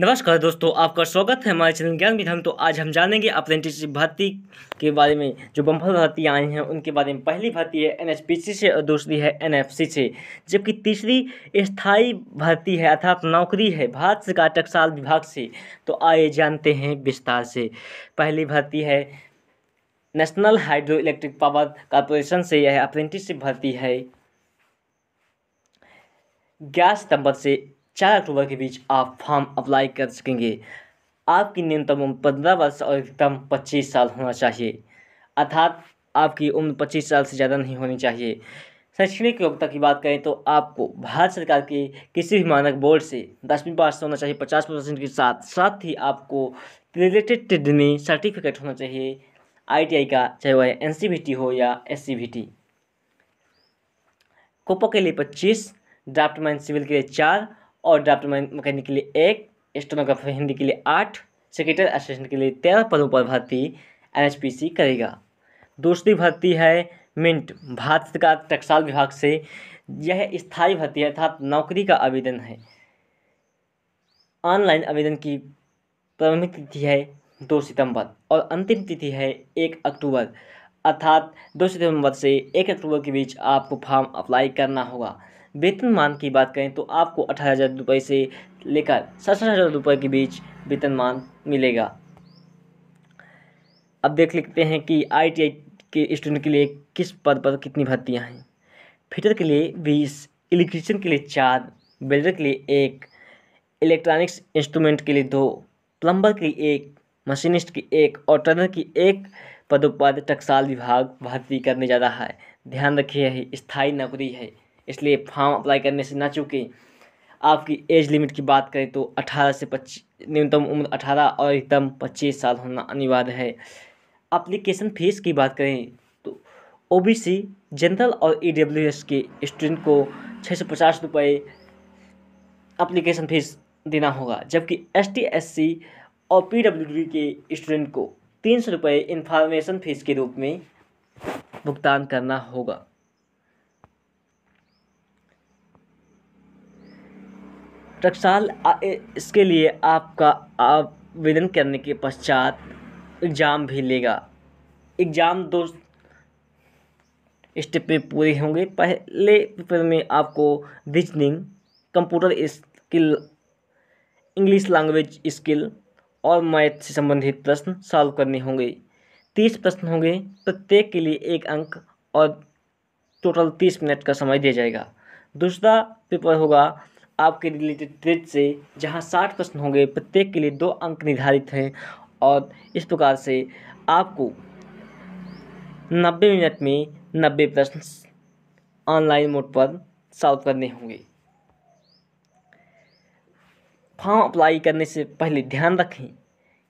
नमस्कार दोस्तों आपका स्वागत है हमारे चैनल ज्ञान विधान तो आज हम जानेंगे अप्रेंटिसशिप भर्ती के बारे में जो बम्फर भर्ती आई हैं उनके बारे में पहली भर्ती है एनएचपीसी से और दूसरी है एनएफसी से जबकि तीसरी स्थायी भर्ती है अर्थात नौकरी है भारत सरकार टकसाल विभाग से तो आइए जानते हैं विस्तार से पहली भर्ती है national hydro electric power corporation से यह अप्रेंटिसशिप भर्ती है ग्यारह सितंबर से चार अक्टूबर के बीच आप फॉर्म अप्लाई कर सकेंगे आपकी न्यूनतम उम्र पंद्रह वर्ष और अधिकतम पच्चीस साल होना चाहिए अर्थात आपकी उम्र पच्चीस साल से ज़्यादा नहीं होनी चाहिए शैक्षणिक योग्यता की बात करें तो आपको भारत सरकार के किसी भी मानक बोर्ड से दसवीं पास होना चाहिए पचास परसेंट के साथ साथ ही आपको रिलेटेड टिडनी सर्टिफिकेट होना चाहिए आईटीआई का चाहे वह एन हो या एससीबीटी कोपो के लिए पच्चीस ड्राफ्टमैन सिविल के लिए चार और ड्राफ्ट मैकेनिक के लिए एक स्टोनोग्राफर हिंदी के लिए आठ सेक्रेटरी असिस्टेंट के लिए तेरह पदों पर भर्ती एन करेगा दूसरी भर्ती है मिंट भारत सरकार टकसाल विभाग से यह स्थायी भर्ती है अर्थात नौकरी का आवेदन है ऑनलाइन आवेदन की प्रारंभिक तिथि है दो सितंबर और अंतिम तिथि है एक अक्टूबर अर्थात दो सितंबर से एक अक्टूबर के बीच आपको फॉर्म अप्लाई करना होगा वेतनमान की बात करें तो आपको अठारह हज़ार रुपये से लेकर सड़सठ हज़ार रुपये के बीच वेतनमान मिलेगा अब देख लेते हैं कि आईटीआई के स्टूडेंट के लिए किस पद पर कितनी भर्तियाँ हैं फिटर के लिए बीस इलेक्ट्रिशियन के लिए चार बिल्डर के लिए एक इलेक्ट्रॉनिक्स इंस्ट्रूमेंट के लिए दो प्लम्बर के लिए एक मशीनिस्ट की एक और ट्रेनर की एक पदों पर टकसाल विभाग भर्ती करने जा रहा है ध्यान रखिए स्थायी नौकरी है इसलिए फॉर्म अप्लाई करने से ना चूकें आपकी एज लिमिट की बात करें तो 18 से पच्चीस न्यूनतम उम्र 18 और अधिकतम 25 साल होना अनिवार्य है अप्लीकेशन फ़ीस की बात करें तो ओबीसी जनरल और ईडब्ल्यूएस e के स्टूडेंट को छः सौ पचास रुपये अप्लीकेशन फ़ीस देना होगा जबकि एस टी एस सी और पी डी के स्टूडेंट को तीन सौ रुपये इन्फॉर्मेशन फ़ीस के रूप में भुगतान करना होगा टकसाल इसके लिए आपका आवेदन करने के पश्चात एग्ज़ाम भी लेगा एग्ज़ाम दो स्टेप पे पूरे होंगे पहले पेपर में आपको reasoning computer skill English language skill और मैथ से संबंधित प्रश्न सॉल्व करने होंगे तीस प्रश्न होंगे प्रत्येक के लिए एक अंक और टोटल तीस मिनट का समय दिया जाएगा दूसरा पेपर होगा आपके रिलेटेड ट्रेड से जहां साठ प्रश्न होंगे प्रत्येक के लिए दो अंक निर्धारित हैं और इस प्रकार से आपको नब्बे मिनट में नब्बे प्रश्न ऑनलाइन मोड पर सॉल्व करने होंगे फॉर्म अप्लाई करने से पहले ध्यान रखें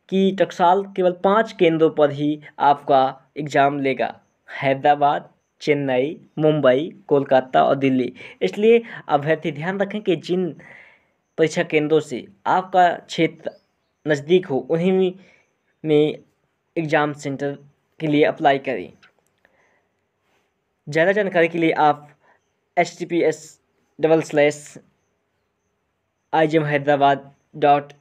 कि टकसाल केवल पाँच केंद्रों पर ही आपका एग्ज़ाम लेगा हैदराबाद चेन्नई मुंबई कोलकाता और दिल्ली इसलिए अभ्यर्थी ध्यान रखें कि जिन परीक्षा केंद्रों से आपका क्षेत्र नज़दीक हो उन्हीं में एग्ज़ाम सेंटर के लिए अप्लाई करें ज़्यादा जानकारी के लिए आप H T P S double slash I G M Hyderabad dot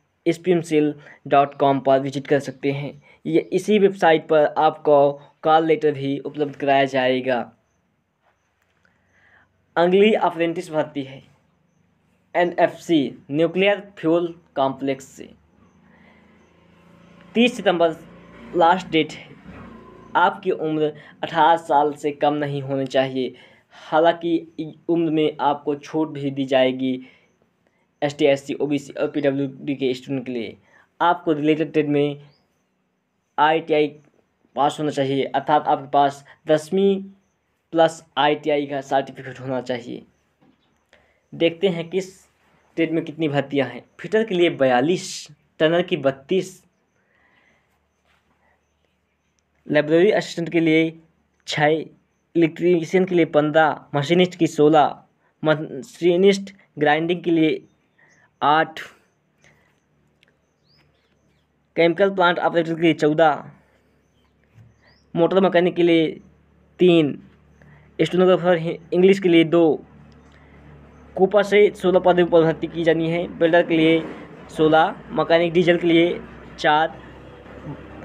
cell dot com पर विजिट कर सकते हैं ये इसी वेबसाइट पर आपको कॉल लेटर भी उपलब्ध कराया जाएगा अगली अप्रेंटिस भर्ती है एनएफसी न्यूक्लियर फ्यूल कॉम्प्लेक्स से तीस सितंबर लास्ट डेट है आपकी उम्र अठारह साल से कम नहीं होनी चाहिए हालांकि उम्र में आपको छूट भी दी जाएगी S T S C O B C और पी डब्ल्यू डी के स्टूडेंट के लिए आपको रिलेटेड में आई टी आई पास होना चाहिए अर्थात आपके पास दसवीं प्लस आईटीआई का सर्टिफिकेट होना चाहिए देखते हैं किस ट्रेड में कितनी भर्तियां हैं फिटर के लिए बयालीस टनर की बत्तीस लाइब्रेरी असिस्टेंट के लिए छः इलेक्ट्रीशियन के लिए पंद्रह मशीनिस्ट की सोलह मशीनिस्ट ग्राइंडिंग के लिए आठ केमिकल प्लांट ऑपरेटर के लिए चौदह मोटर मकैनिक के लिए तीन स्टोनोग्राफर इंग्लिश के लिए दो कोपा से सोलह पदों पर भर्ती की जानी है बिल्डर के लिए सोलह मकैनिक डीजल के लिए चार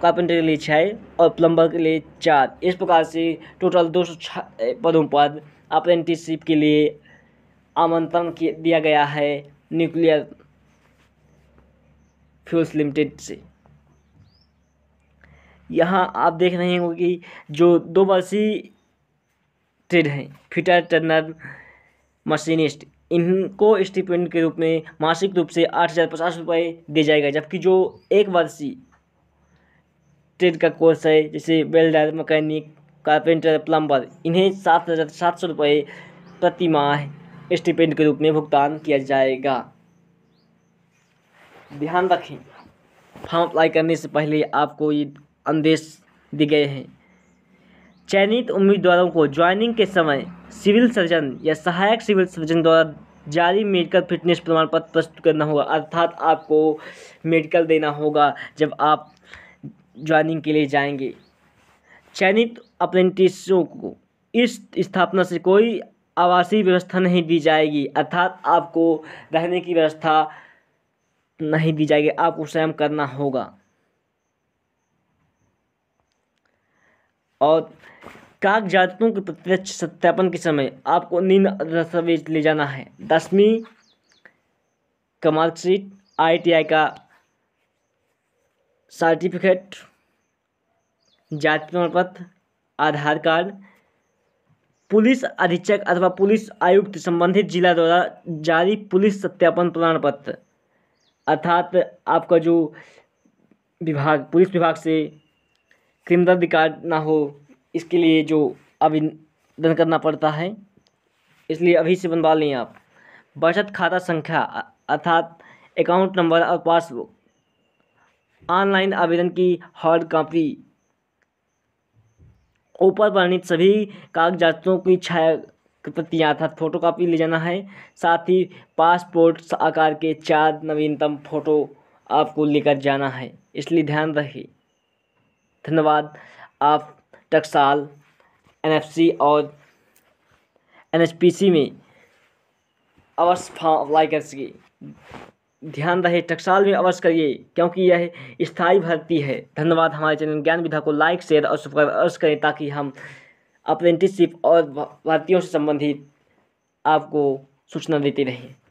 कारपेंटर के लिए छः और प्लम्बर के लिए चार इस प्रकार से टोटल दो सौ पदों पर अप्रेंटिसशिप के लिए आमंत्रण दिया गया है न्यूक्लियर फ्यूल्स लिमिटेड से यहाँ आप देख रहे होंगे कि जो दो वर्षीय ट्रेड हैं फिटर टर्नर मशीनिस्ट इनको स्टिपेंड के रूप में मासिक रूप से आठ हज़ार पचास रुपये दे जाएगा जबकि जो एक वर्षीय ट्रेड का कोर्स है जैसे वेल्डर मकैनिक कारपेंटर प्लम्बर इन्हें सात हज़ार सात सौ रुपये प्रति माह स्टिपेंड के रूप में भुगतान किया जाएगा ध्यान रखें फॉर्म अप्लाई करने से पहले आपको ये आदेश दिए गए हैं चयनित उम्मीदवारों को ज्वाइनिंग के समय सिविल सर्जन या सहायक सिविल सर्जन द्वारा जारी मेडिकल फिटनेस प्रमाण पत्र प्रस्तुत करना होगा अर्थात आपको मेडिकल देना होगा जब आप ज्वाइनिंग के लिए जाएंगे चयनित अप्रेंटिसों को इस स्थापना से कोई आवासीय व्यवस्था नहीं दी जाएगी अर्थात आपको रहने की व्यवस्था नहीं दी जाएगी आपको स्वयं करना होगा और कागजातों के प्रत्यक्ष सत्यापन के समय आपको निम्न दस्तावेज ले जाना है दसवीं का मार्कशीट आईटीआई का सर्टिफिकेट जाति प्रमाण पत्र आधार कार्ड पुलिस अधीक्षक अथवा पुलिस आयुक्त संबंधित जिला द्वारा जारी पुलिस सत्यापन प्रमाण पत्र अर्थात आपका जो विभाग पुलिस विभाग से क्रिमिनल रिकॉर्ड ना हो इसके लिए जो आवेदन करना पड़ता है इसलिए अभी से बनवा लें आप बचत खाता संख्या अर्थात अकाउंट नंबर और पासबुक ऑनलाइन आवेदन की हार्ड कॉपी ऊपर वर्णित सभी कागजातों की छाया प्रतियाँ अर्थात फोटो कापी ले जाना है साथ ही पासपोर्ट आकार के चार नवीनतम फोटो आपको लेकर जाना है इसलिए ध्यान रखिए धन्यवाद आप टक्साल एनएफसी और एनएचपीसी में अवश्य फॉर्म अप्लाई कर सके ध्यान रहे टक्साल में अवश्य करिए क्योंकि यह स्थायी भर्ती है धन्यवाद हमारे चैनल ज्ञान विधा को लाइक शेयर और सब्सक्राइब अवश्य करें ताकि हम अप्रेंटिसशिप और भर्तियों से संबंधित आपको सूचना देते रहें